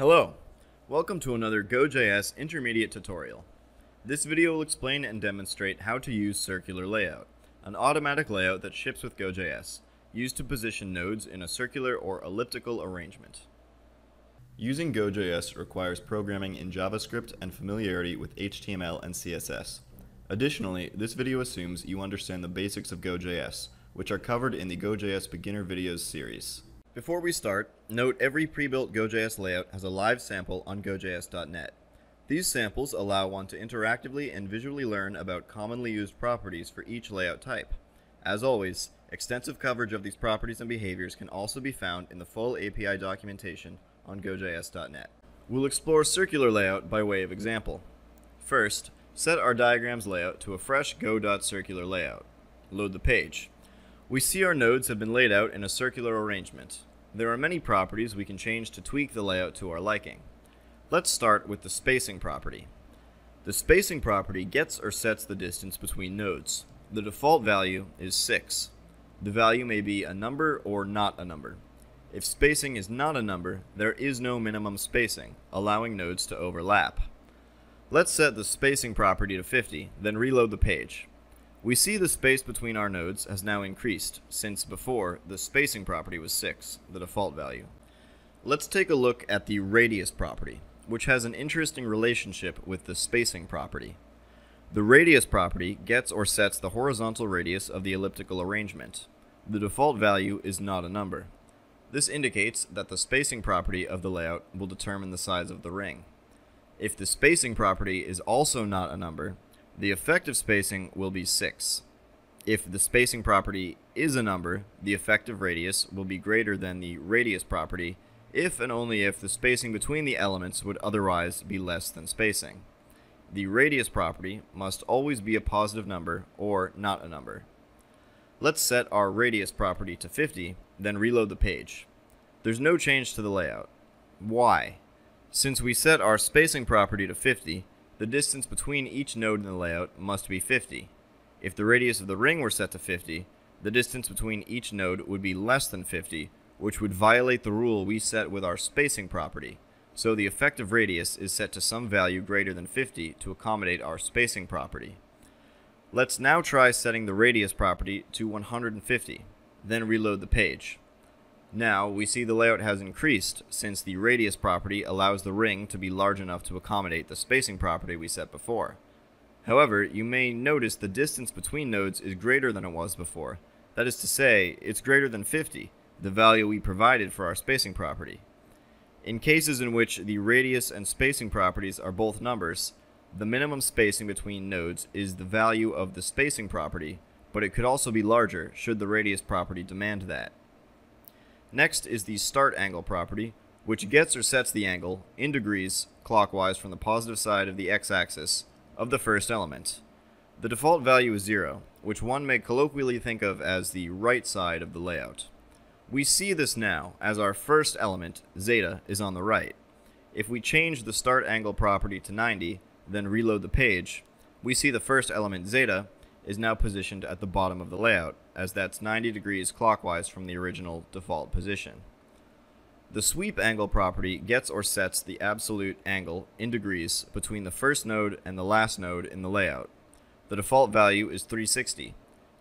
Hello, welcome to another GoJS intermediate tutorial. This video will explain and demonstrate how to use circular layout, an automatic layout that ships with GoJS, used to position nodes in a circular or elliptical arrangement. Using GoJS requires programming in JavaScript and familiarity with HTML and CSS. Additionally, this video assumes you understand the basics of GoJS, which are covered in the GoJS Beginner Videos series. Before we start, note every pre-built GoJS layout has a live sample on gojs.net. These samples allow one to interactively and visually learn about commonly used properties for each layout type. As always, extensive coverage of these properties and behaviors can also be found in the full API documentation on gojs.net. We'll explore circular layout by way of example. First, set our diagram's layout to a fresh go.circular layout. Load the page. We see our nodes have been laid out in a circular arrangement. There are many properties we can change to tweak the layout to our liking. Let's start with the spacing property. The spacing property gets or sets the distance between nodes. The default value is 6. The value may be a number or not a number. If spacing is not a number, there is no minimum spacing, allowing nodes to overlap. Let's set the spacing property to 50, then reload the page. We see the space between our nodes has now increased, since before the spacing property was 6, the default value. Let's take a look at the radius property, which has an interesting relationship with the spacing property. The radius property gets or sets the horizontal radius of the elliptical arrangement. The default value is not a number. This indicates that the spacing property of the layout will determine the size of the ring. If the spacing property is also not a number, the effective spacing will be 6. If the spacing property is a number, the effective radius will be greater than the radius property if and only if the spacing between the elements would otherwise be less than spacing. The radius property must always be a positive number or not a number. Let's set our radius property to 50, then reload the page. There's no change to the layout. Why? Since we set our spacing property to 50, the distance between each node in the layout must be 50. If the radius of the ring were set to 50, the distance between each node would be less than 50, which would violate the rule we set with our spacing property, so the effective radius is set to some value greater than 50 to accommodate our spacing property. Let's now try setting the radius property to 150, then reload the page. Now, we see the layout has increased since the radius property allows the ring to be large enough to accommodate the spacing property we set before. However, you may notice the distance between nodes is greater than it was before. That is to say, it's greater than 50, the value we provided for our spacing property. In cases in which the radius and spacing properties are both numbers, the minimum spacing between nodes is the value of the spacing property, but it could also be larger should the radius property demand that. Next is the start angle property, which gets or sets the angle, in degrees, clockwise from the positive side of the x-axis, of the first element. The default value is 0, which one may colloquially think of as the right side of the layout. We see this now, as our first element, zeta, is on the right. If we change the start angle property to 90, then reload the page, we see the first element, zeta, is now positioned at the bottom of the layout, as that's 90 degrees clockwise from the original default position. The sweep angle property gets or sets the absolute angle in degrees between the first node and the last node in the layout. The default value is 360.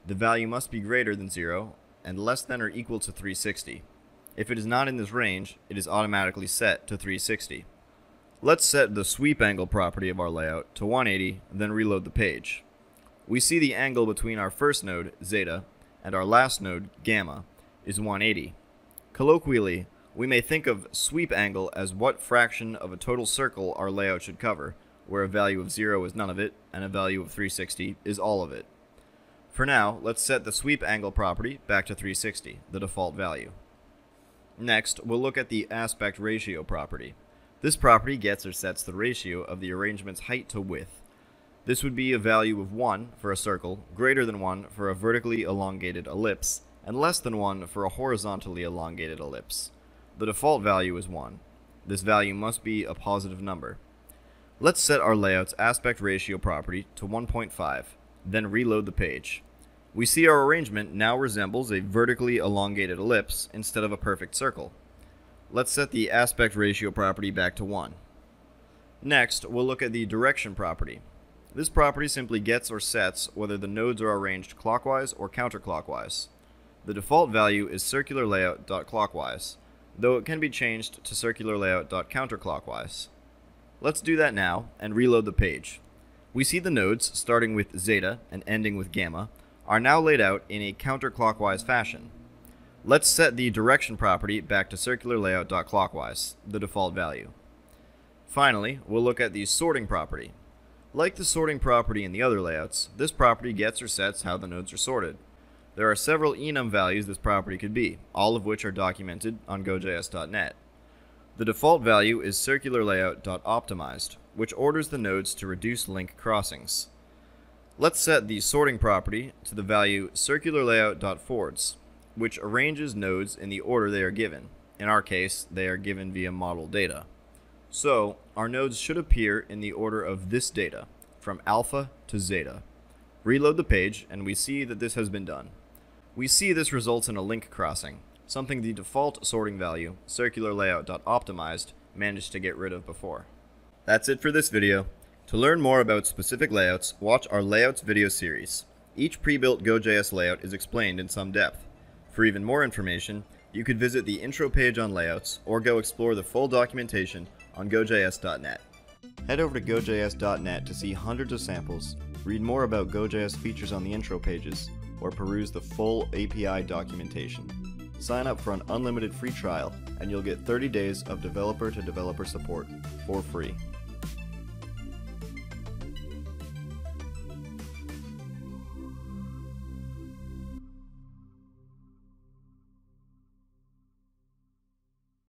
The value must be greater than 0 and less than or equal to 360. If it is not in this range, it is automatically set to 360. Let's set the sweep angle property of our layout to 180, then reload the page we see the angle between our first node, zeta, and our last node, gamma, is 180. Colloquially, we may think of sweep angle as what fraction of a total circle our layout should cover, where a value of 0 is none of it, and a value of 360 is all of it. For now, let's set the sweep angle property back to 360, the default value. Next, we'll look at the aspect ratio property. This property gets or sets the ratio of the arrangement's height to width, this would be a value of 1 for a circle, greater than 1 for a vertically elongated ellipse, and less than 1 for a horizontally elongated ellipse. The default value is 1. This value must be a positive number. Let's set our layout's aspect ratio property to 1.5, then reload the page. We see our arrangement now resembles a vertically elongated ellipse instead of a perfect circle. Let's set the aspect ratio property back to 1. Next, we'll look at the direction property. This property simply gets or sets whether the nodes are arranged clockwise or counterclockwise. The default value is circularLayout.clockwise, though it can be changed to circularLayout.counterclockwise. Let's do that now and reload the page. We see the nodes, starting with zeta and ending with gamma, are now laid out in a counterclockwise fashion. Let's set the direction property back to circularLayout.clockwise, the default value. Finally, we'll look at the sorting property, like the sorting property in the other layouts, this property gets or sets how the nodes are sorted. There are several enum values this property could be, all of which are documented on gojs.net. The default value is circularlayout.optimized, which orders the nodes to reduce link crossings. Let's set the sorting property to the value circularlayout.forwards, which arranges nodes in the order they are given. In our case, they are given via model data. So our nodes should appear in the order of this data, from alpha to zeta. Reload the page, and we see that this has been done. We see this results in a link crossing, something the default sorting value, circular optimized managed to get rid of before. That's it for this video. To learn more about specific layouts, watch our Layouts video series. Each pre-built Go.js layout is explained in some depth. For even more information, you could visit the intro page on layouts or go explore the full documentation on GoJS.net. Head over to GoJS.net to see hundreds of samples, read more about GoJS features on the intro pages, or peruse the full API documentation. Sign up for an unlimited free trial, and you'll get 30 days of developer to developer support for free.